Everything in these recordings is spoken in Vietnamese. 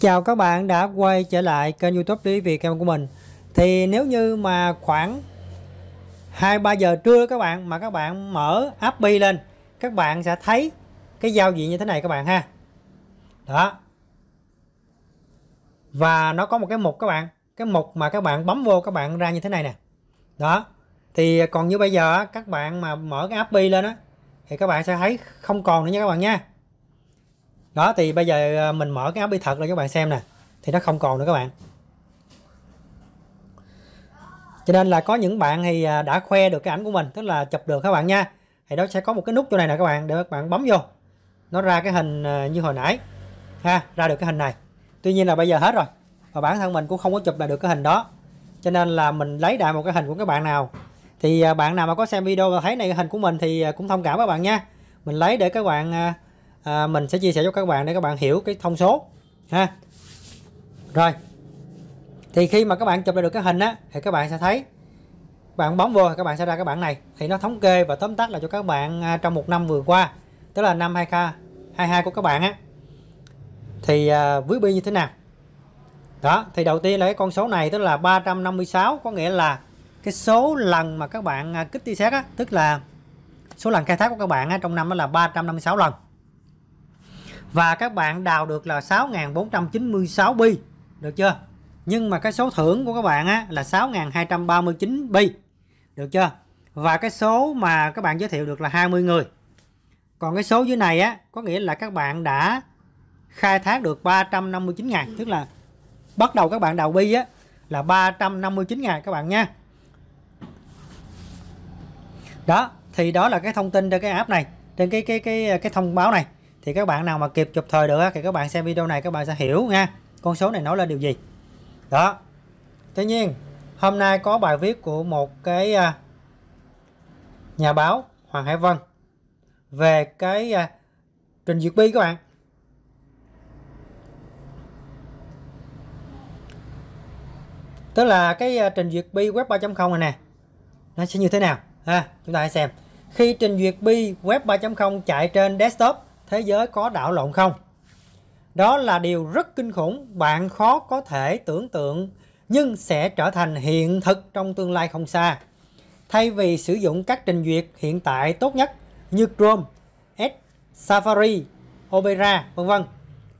Chào các bạn đã quay trở lại kênh youtube Lý Việt Em của mình Thì nếu như mà khoảng 2-3 giờ trưa các bạn mà các bạn mở Appy lên Các bạn sẽ thấy cái giao diện như thế này các bạn ha Đó Và nó có một cái mục các bạn Cái mục mà các bạn bấm vô các bạn ra như thế này nè Đó Thì còn như bây giờ các bạn mà mở cái Appy lên á Thì các bạn sẽ thấy không còn nữa nha các bạn nha đó thì bây giờ à, mình mở cái app đi thật ra các bạn xem nè thì nó không còn nữa các bạn cho nên là có những bạn thì à, đã khoe được cái ảnh của mình tức là chụp được các bạn nha thì đó sẽ có một cái nút chỗ này nè các bạn để các bạn bấm vô nó ra cái hình à, như hồi nãy ha ra được cái hình này tuy nhiên là bây giờ hết rồi và bản thân mình cũng không có chụp lại được cái hình đó cho nên là mình lấy lại một cái hình của các bạn nào thì bạn nào mà có xem video và thấy này hình của mình thì cũng thông cảm các bạn nha mình lấy để các bạn à, mình sẽ chia sẻ cho các bạn để các bạn hiểu cái thông số ha rồi thì khi mà các bạn chụp lại được cái hình á thì các bạn sẽ thấy bạn bấm vô thì các bạn sẽ ra cái bảng này thì nó thống kê và tóm tắt là cho các bạn à, trong một năm vừa qua tức là năm 2022 của các bạn á thì à, với bi như thế nào đó thì đầu tiên là cái con số này tức là 356 có nghĩa là cái số lần mà các bạn à, kích tia xét á tức là số lần khai thác của các bạn á, trong năm đó là 356 lần và các bạn đào được là 6.496 bi được chưa nhưng mà cái số thưởng của các bạn á, là 6.239 bi được chưa và cái số mà các bạn giới thiệu được là 20 người còn cái số dưới này á có nghĩa là các bạn đã khai thác được 359 ngày tức là bắt đầu các bạn đào bi á là 359 ngày các bạn nha đó thì đó là cái thông tin trên cái app này trên cái cái cái cái thông báo này thì các bạn nào mà kịp chụp thời được thì các bạn xem video này các bạn sẽ hiểu nha con số này nói lên điều gì đó tuy nhiên hôm nay có bài viết của một cái à, nhà báo Hoàng Hải Vân về cái à, Trình Duyệt Bi các bạn tức là cái à, trình duyệt bi web 3.0 này nè nó sẽ như thế nào ha chúng ta hãy xem khi trình duyệt bi web 3.0 chạy trên desktop thế giới có đảo lộn không? Đó là điều rất kinh khủng, bạn khó có thể tưởng tượng nhưng sẽ trở thành hiện thực trong tương lai không xa. Thay vì sử dụng các trình duyệt hiện tại tốt nhất như Chrome, Edge, Safari, Opera, vân vân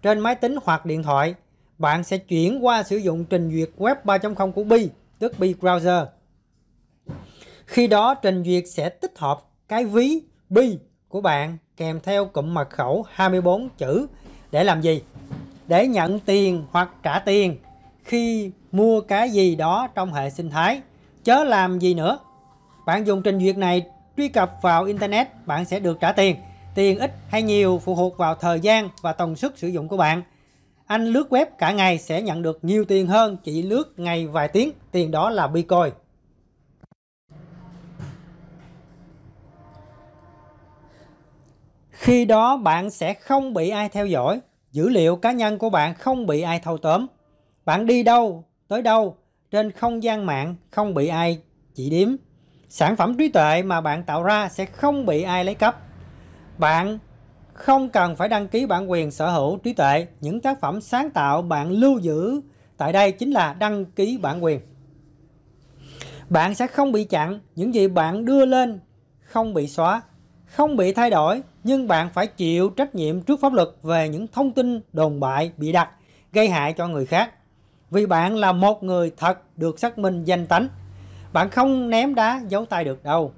trên máy tính hoặc điện thoại, bạn sẽ chuyển qua sử dụng trình duyệt web 3.0 của Bi, tức Bi Browser. Khi đó trình duyệt sẽ tích hợp cái ví Bi của bạn kèm theo cụm mật khẩu 24 chữ để làm gì? Để nhận tiền hoặc trả tiền khi mua cái gì đó trong hệ sinh thái. Chớ làm gì nữa. Bạn dùng trình duyệt này truy cập vào Internet, bạn sẽ được trả tiền. Tiền ít hay nhiều phụ thuộc vào thời gian và tần suất sử dụng của bạn. Anh lướt web cả ngày sẽ nhận được nhiều tiền hơn chỉ lướt ngày vài tiếng. Tiền đó là Bitcoin. Khi đó bạn sẽ không bị ai theo dõi, dữ liệu cá nhân của bạn không bị ai thâu tóm. Bạn đi đâu, tới đâu, trên không gian mạng không bị ai chỉ điếm. Sản phẩm trí tuệ mà bạn tạo ra sẽ không bị ai lấy cắp. Bạn không cần phải đăng ký bản quyền sở hữu trí tuệ. Những tác phẩm sáng tạo bạn lưu giữ tại đây chính là đăng ký bản quyền. Bạn sẽ không bị chặn, những gì bạn đưa lên không bị xóa, không bị thay đổi, nhưng bạn phải chịu trách nhiệm trước pháp luật về những thông tin đồn bại bị đặt gây hại cho người khác vì bạn là một người thật được xác minh danh tánh bạn không ném đá giấu tay được đâu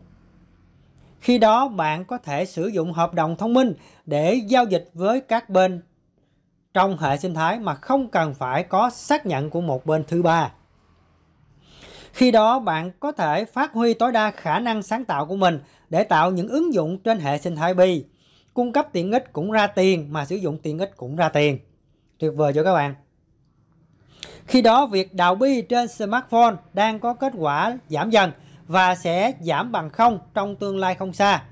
khi đó bạn có thể sử dụng hợp đồng thông minh để giao dịch với các bên trong hệ sinh thái mà không cần phải có xác nhận của một bên thứ ba khi đó bạn có thể phát huy tối đa khả năng sáng tạo của mình để tạo những ứng dụng trên hệ sinh thái bi cung cấp tiện ích cũng ra tiền mà sử dụng tiện ích cũng ra tiền tuyệt vời cho các bạn khi đó việc đào bi trên smartphone đang có kết quả giảm dần và sẽ giảm bằng không trong tương lai không xa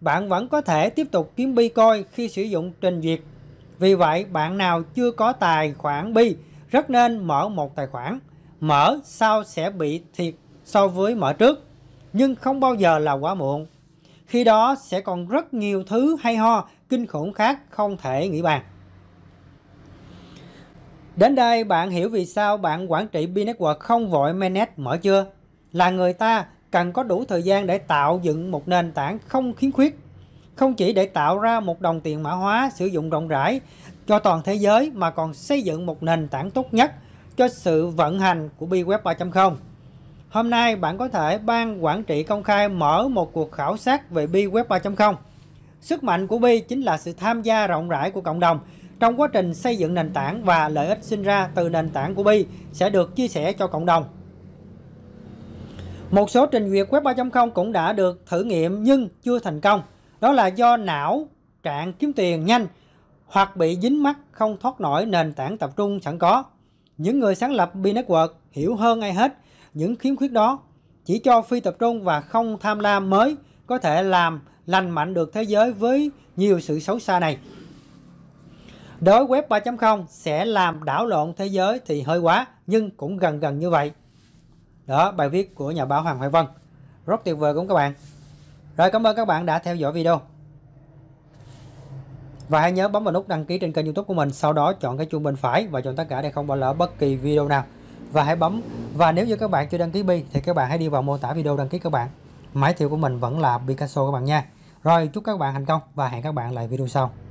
bạn vẫn có thể tiếp tục kiếm bi coi khi sử dụng trình duyệt vì vậy bạn nào chưa có tài khoản bi rất nên mở một tài khoản mở sau sẽ bị thiệt so với mở trước nhưng không bao giờ là quá muộn khi đó sẽ còn rất nhiều thứ hay ho, kinh khủng khác không thể nghĩ bàn. Đến đây bạn hiểu vì sao bạn quản trị B-Network không vội manage mở chưa? Là người ta cần có đủ thời gian để tạo dựng một nền tảng không khiếm khuyết. Không chỉ để tạo ra một đồng tiền mã hóa sử dụng rộng rãi cho toàn thế giới mà còn xây dựng một nền tảng tốt nhất cho sự vận hành của BWeb 3.0. Hôm nay bạn có thể ban quản trị công khai mở một cuộc khảo sát về Bi Web 3.0. Sức mạnh của Bi chính là sự tham gia rộng rãi của cộng đồng trong quá trình xây dựng nền tảng và lợi ích sinh ra từ nền tảng của Bi sẽ được chia sẻ cho cộng đồng. Một số trình duyệt Web 3.0 cũng đã được thử nghiệm nhưng chưa thành công. Đó là do não trạng kiếm tiền nhanh hoặc bị dính mắc không thoát nổi nền tảng tập trung sẵn có. Những người sáng lập B-Network hiểu hơn ai hết những khiếm khuyết đó. Chỉ cho phi tập trung và không tham lam mới có thể làm lành mạnh được thế giới với nhiều sự xấu xa này. Đối web 3.0 sẽ làm đảo lộn thế giới thì hơi quá, nhưng cũng gần gần như vậy. Đó, bài viết của nhà báo Hoàng Hoài Vân. Rất tuyệt vời cũng các bạn. Rồi, cảm ơn các bạn đã theo dõi video. Và hãy nhớ bấm vào nút đăng ký trên kênh youtube của mình, sau đó chọn cái chuông bên phải và chọn tất cả để không bỏ lỡ bất kỳ video nào và hãy bấm và nếu như các bạn chưa đăng ký bi thì các bạn hãy đi vào mô tả video đăng ký các bạn máy thiệu của mình vẫn là Picasso các bạn nha rồi chúc các bạn thành công và hẹn các bạn lại video sau